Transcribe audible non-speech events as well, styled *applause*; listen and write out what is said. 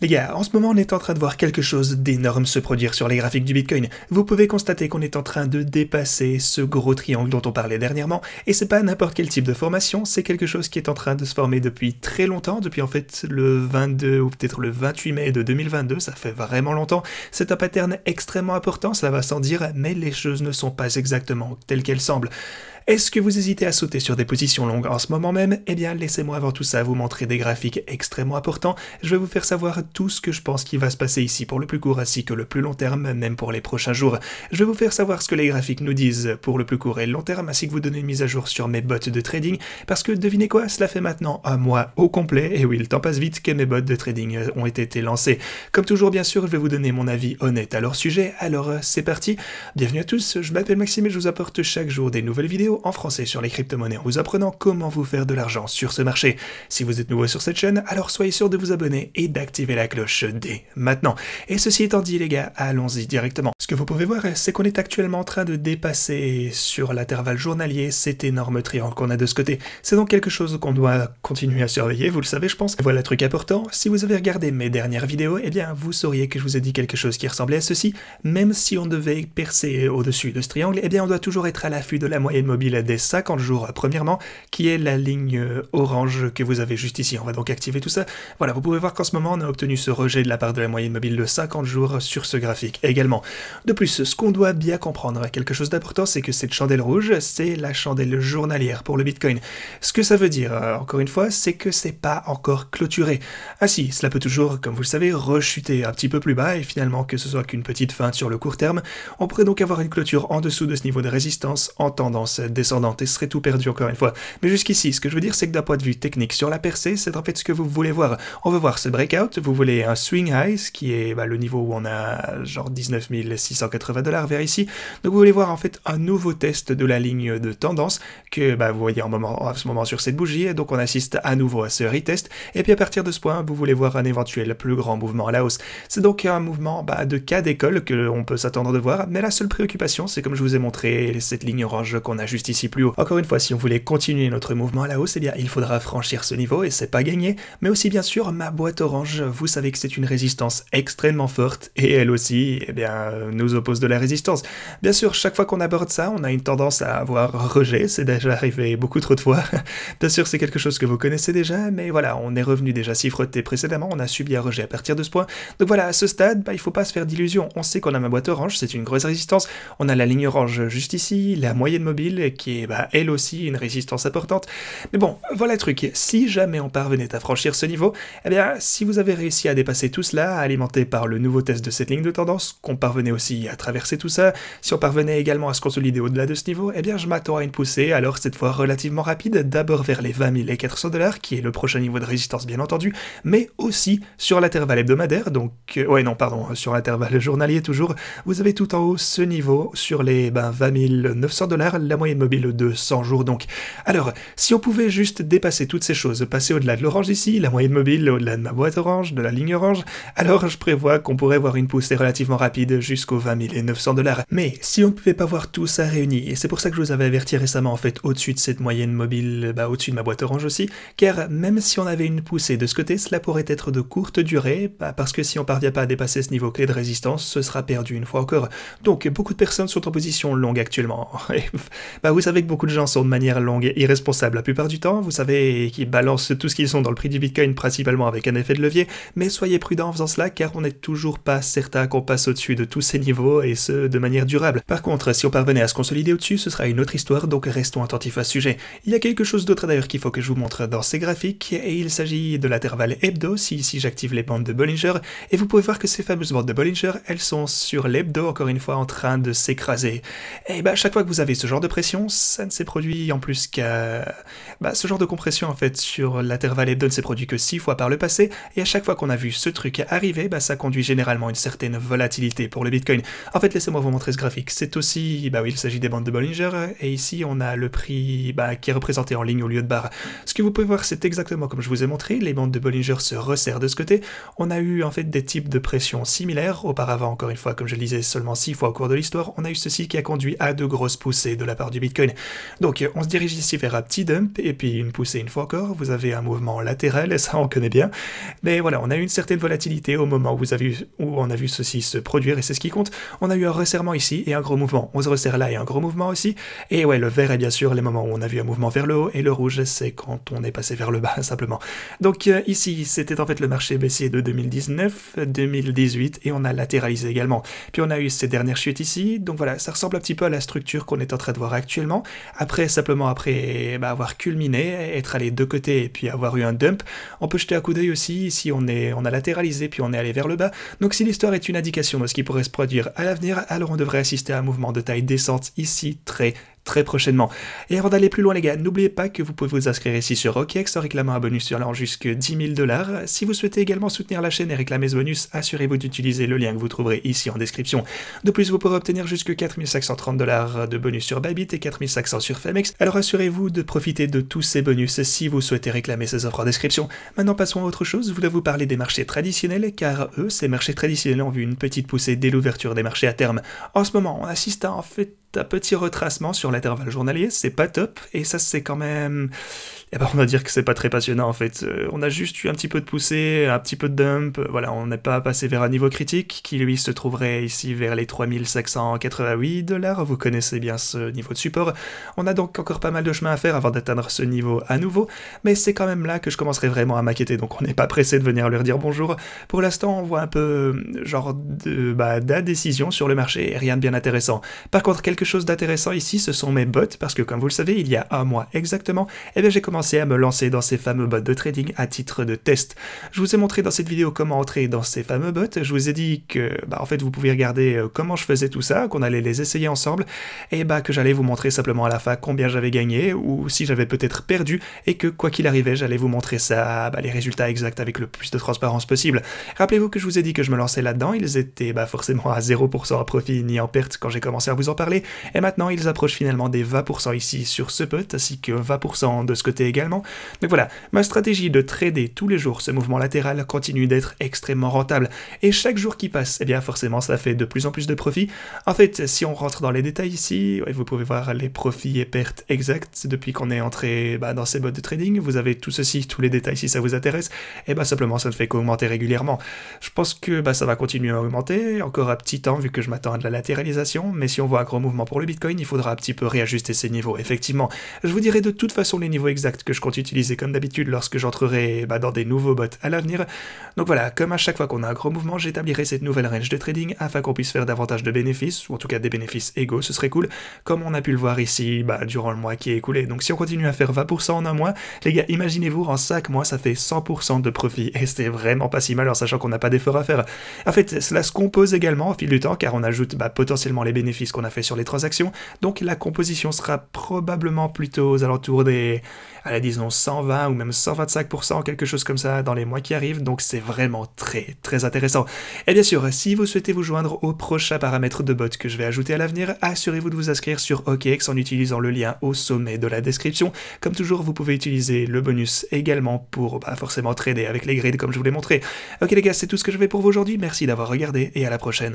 Les gars, en ce moment on est en train de voir quelque chose d'énorme se produire sur les graphiques du Bitcoin. Vous pouvez constater qu'on est en train de dépasser ce gros triangle dont on parlait dernièrement, et c'est pas n'importe quel type de formation, c'est quelque chose qui est en train de se former depuis très longtemps, depuis en fait le 22 ou peut-être le 28 mai de 2022, ça fait vraiment longtemps. C'est un pattern extrêmement important, ça va sans dire, mais les choses ne sont pas exactement telles qu'elles semblent. Est-ce que vous hésitez à sauter sur des positions longues en ce moment même Eh bien, laissez-moi avant tout ça vous montrer des graphiques extrêmement importants. Je vais vous faire savoir tout ce que je pense qui va se passer ici pour le plus court ainsi que le plus long terme, même pour les prochains jours. Je vais vous faire savoir ce que les graphiques nous disent pour le plus court et le long terme, ainsi que vous donner une mise à jour sur mes bots de trading, parce que devinez quoi, cela fait maintenant un mois au complet, et oui, le temps passe vite que mes bots de trading euh, ont été lancés. Comme toujours, bien sûr, je vais vous donner mon avis honnête à leur sujet, alors euh, c'est parti. Bienvenue à tous, je m'appelle Maxime et je vous apporte chaque jour des nouvelles vidéos en français sur les crypto-monnaies en vous apprenant comment vous faire de l'argent sur ce marché. Si vous êtes nouveau sur cette chaîne, alors soyez sûr de vous abonner et d'activer la cloche dès maintenant. Et ceci étant dit les gars, allons-y directement. Ce que vous pouvez voir, c'est qu'on est actuellement en train de dépasser sur l'intervalle journalier cet énorme triangle qu'on a de ce côté. C'est donc quelque chose qu'on doit continuer à surveiller, vous le savez je pense. Voilà le truc important, si vous avez regardé mes dernières vidéos, eh bien vous sauriez que je vous ai dit quelque chose qui ressemblait à ceci, même si on devait percer au-dessus de ce triangle, eh bien on doit toujours être à l'affût de la moyenne mobile des 50 jours. Premièrement, qui est la ligne euh, orange que vous avez juste ici. On va donc activer tout ça. Voilà, vous pouvez voir qu'en ce moment, on a obtenu ce rejet de la part de la moyenne mobile de 50 jours sur ce graphique également. De plus, ce qu'on doit bien comprendre, quelque chose d'important, c'est que cette chandelle rouge, c'est la chandelle journalière pour le Bitcoin. Ce que ça veut dire, euh, encore une fois, c'est que c'est pas encore clôturé. Ah si, cela peut toujours, comme vous le savez, rechuter un petit peu plus bas et finalement que ce soit qu'une petite feinte sur le court terme. On pourrait donc avoir une clôture en dessous de ce niveau de résistance en tendance descendante et serait tout perdu encore une fois. Mais jusqu'ici, ce que je veux dire, c'est que d'un point de vue technique, sur la percée, c'est en fait ce que vous voulez voir. On veut voir ce breakout, vous voulez un swing high, ce qui est bah, le niveau où on a genre 19 680 dollars vers ici. Donc vous voulez voir en fait un nouveau test de la ligne de tendance que bah, vous voyez en moment, ce moment sur cette bougie. donc on assiste à nouveau à ce retest. Et puis à partir de ce point, vous voulez voir un éventuel plus grand mouvement à la hausse. C'est donc un mouvement bah, de cas d'école que l'on peut s'attendre de voir. Mais la seule préoccupation, c'est comme je vous ai montré cette ligne orange qu'on a juste ici plus haut. Encore une fois, si on voulait continuer notre mouvement à la hausse, et bien il faudra franchir ce niveau et c'est pas gagné, mais aussi bien sûr ma boîte orange, vous savez que c'est une résistance extrêmement forte et elle aussi, eh bien, nous oppose de la résistance. Bien sûr, chaque fois qu'on aborde ça, on a une tendance à avoir rejet, c'est déjà arrivé beaucoup trop de fois. *laughs* Bien sûr, c'est quelque chose que vous connaissez déjà, mais voilà, on est revenu déjà frotter précédemment, on a subi un rejet à partir de ce point. Donc voilà, à ce stade, bah, il faut pas se faire d'illusions, on sait qu'on a ma boîte orange, c'est une grosse résistance, on a la ligne orange juste ici, la moyenne mobile qui est bah, elle aussi une résistance importante. Mais bon, voilà le truc, si jamais on parvenait à franchir ce niveau, eh bien si vous avez réussi à dépasser tout cela, alimenté par le nouveau test de cette ligne de tendance, qu'on parvenait aussi à traverser tout ça, si on parvenait également à se consolider au-delà de ce niveau, eh bien je m'attends à une poussée, alors cette fois relativement rapide, d'abord vers les 20 400 dollars, qui est le prochain niveau de résistance bien entendu, mais aussi sur l'intervalle hebdomadaire, donc euh, ouais non pardon, hein, sur l'intervalle journalier toujours, vous avez tout en haut ce niveau sur les ben, 20 900 dollars, la moyenne Mobile de 100 jours donc. Alors, si on pouvait juste dépasser toutes ces choses, passer au-delà de l'orange ici, la moyenne mobile au-delà de ma boîte orange, de la ligne orange, alors je prévois qu'on pourrait voir une poussée relativement rapide jusqu'aux 20 900 dollars. Mais si on ne pouvait pas voir tout ça réuni, et c'est pour ça que je vous avais averti récemment en fait au-dessus de cette moyenne mobile, bah au-dessus de ma boîte orange aussi, car même si on avait une poussée de ce côté, cela pourrait être de courte durée, bah, parce que si on parvient pas à dépasser ce niveau clé de résistance, ce sera perdu une fois encore. Donc beaucoup de personnes sont en position longue actuellement. *laughs* bah, bah, vous savez que beaucoup de gens sont de manière longue et irresponsable la plupart du temps, vous savez qu'ils balancent tout ce qu'ils sont dans le prix du Bitcoin principalement avec un effet de levier, mais soyez prudent en faisant cela car on n'est toujours pas certain qu'on passe au-dessus de tous ces niveaux et ce de manière durable. Par contre, si on parvenait à se consolider au-dessus, ce sera une autre histoire, donc restons attentifs à ce sujet. Il y a quelque chose d'autre d'ailleurs qu'il faut que je vous montre dans ces graphiques, et il s'agit de l'intervalle hebdo, si ici j'active les bandes de Bollinger, et vous pouvez voir que ces fameuses bandes de Bollinger, elles sont sur l'hebdo, encore une fois, en train de s'écraser. Et bah chaque fois que vous avez ce genre de pression, ça ne s'est produit en plus qu'à... Bah, ce genre de compression en fait sur l'intervalle hebdo ne s'est produit que 6 fois par le passé, et à chaque fois qu'on a vu ce truc arriver, bah, ça conduit généralement à une certaine volatilité pour le Bitcoin. En fait, laissez-moi vous montrer ce graphique. C'est aussi, bah oui, il s'agit des bandes de Bollinger, et ici on a le prix bah, qui est représenté en ligne au lieu de barre. Ce que vous pouvez voir, c'est exactement comme je vous ai montré, les bandes de Bollinger se resserrent de ce côté. On a eu en fait des types de pression similaires, auparavant encore une fois, comme je le disais, seulement 6 fois au cours de l'histoire, on a eu ceci qui a conduit à de grosses poussées de la part du Bitcoin. Donc on se dirige ici vers un petit dump et puis une poussée une fois encore. Vous avez un mouvement latéral et ça on connaît bien. Mais voilà, on a eu une certaine volatilité au moment où, on a vu ceci se produire et c'est ce qui compte. On a eu un resserrement ici et un gros mouvement. On se resserre là et un gros mouvement aussi. Et ouais, le vert est bien sûr les moments où on a vu un mouvement vers le haut et le rouge c'est quand on est passé vers le bas *laughs* simplement. Donc euh, ici c'était en fait le marché baissier de 2019, 2018 et on a latéralisé également. Puis on a eu ces dernières chutes ici. Donc voilà, ça ressemble un petit peu à la structure qu'on est en train de voir actuellement après, simplement après bah, avoir culminé, être allé de côté et puis avoir eu un dump, on peut jeter un coup d'œil aussi si on, est, on a latéralisé puis on est allé vers le bas. Donc si l'histoire est une indication de ce qui pourrait se produire à l'avenir, alors on devrait assister à un mouvement de taille descente ici très très prochainement. Et avant d'aller plus loin les gars, n'oubliez pas que vous pouvez vous inscrire ici sur RockyX en réclamant un bonus sur l'an jusqu'à 10 000 dollars. Si vous souhaitez également soutenir la chaîne et réclamer ce bonus, assurez-vous d'utiliser le lien que vous trouverez ici en description. De plus, vous pourrez obtenir jusque 4530 dollars de bonus sur Babit et 4500 sur Femex, alors assurez-vous de profiter de tous ces bonus si vous souhaitez réclamer ces offres en description. Maintenant passons à autre chose, je voulais vous parler des marchés traditionnels, car eux, ces marchés traditionnels ont vu une petite poussée dès l'ouverture des marchés à terme. En ce moment, on assiste à un fait un petit retracement sur l'intervalle journalier, c'est pas top, et ça c'est quand même... Eh ben, on va dire que c'est pas très passionnant en fait. Euh, on a juste eu un petit peu de poussée, un petit peu de dump, euh, voilà, on n'est pas passé vers un niveau critique qui lui se trouverait ici vers les 3588 dollars, vous connaissez bien ce niveau de support. On a donc encore pas mal de chemin à faire avant d'atteindre ce niveau à nouveau, mais c'est quand même là que je commencerai vraiment à m'inquiéter, donc on n'est pas pressé de venir leur dire bonjour. Pour l'instant, on voit un peu genre de, bah, sur le marché rien de bien intéressant. Par contre, quelques chose d'intéressant ici, ce sont mes bots, parce que comme vous le savez, il y a un mois exactement, et eh bien j'ai commencé à me lancer dans ces fameux bots de trading à titre de test. Je vous ai montré dans cette vidéo comment entrer dans ces fameux bots, je vous ai dit que, bah, en fait, vous pouvez regarder euh, comment je faisais tout ça, qu'on allait les essayer ensemble, et bah que j'allais vous montrer simplement à la fin combien j'avais gagné, ou si j'avais peut-être perdu, et que quoi qu'il arrivait, j'allais vous montrer ça, bah, les résultats exacts avec le plus de transparence possible. Rappelez-vous que je vous ai dit que je me lançais là-dedans, ils étaient bah, forcément à 0% à profit ni en perte quand j'ai commencé à vous en parler, et maintenant, ils approchent finalement des 20% ici sur ce put, ainsi que 20% de ce côté également. Donc voilà, ma stratégie de trader tous les jours ce mouvement latéral continue d'être extrêmement rentable. Et chaque jour qui passe, eh bien forcément, ça fait de plus en plus de profits. En fait, si on rentre dans les détails ici, vous pouvez voir les profits et pertes exactes depuis qu'on est entré bah, dans ces modes de trading. Vous avez tout ceci, tous les détails si ça vous intéresse. Et eh bien simplement, ça ne fait qu'augmenter régulièrement. Je pense que bah, ça va continuer à augmenter, encore un petit temps, vu que je m'attends à de la latéralisation. Mais si on voit un gros mouvement pour le Bitcoin, il faudra un petit peu réajuster ces niveaux, effectivement. Je vous dirai de toute façon les niveaux exacts que je compte utiliser comme d'habitude lorsque j'entrerai bah, dans des nouveaux bots à l'avenir. Donc voilà, comme à chaque fois qu'on a un gros mouvement, j'établirai cette nouvelle range de trading afin qu'on puisse faire davantage de bénéfices, ou en tout cas des bénéfices égaux, ce serait cool, comme on a pu le voir ici bah, durant le mois qui est écoulé. Donc si on continue à faire 20% en un mois, les gars, imaginez-vous, en 5 mois, ça fait 100% de profit, et c'est vraiment pas si mal en sachant qu'on n'a pas d'effort à faire. En fait, cela se compose également au fil du temps, car on ajoute bah, potentiellement les bénéfices qu'on a fait sur les transactions. Donc la composition sera probablement plutôt aux alentours des, la disons 120 ou même 125%, quelque chose comme ça, dans les mois qui arrivent. Donc c'est vraiment très, très intéressant. Et bien sûr, si vous souhaitez vous joindre au prochain paramètre de bot que je vais ajouter à l'avenir, assurez-vous de vous inscrire sur OKX en utilisant le lien au sommet de la description. Comme toujours, vous pouvez utiliser le bonus également pour pas bah, forcément trader avec les grids comme je vous l'ai montré. Ok les gars, c'est tout ce que je vais pour vous aujourd'hui. Merci d'avoir regardé et à la prochaine.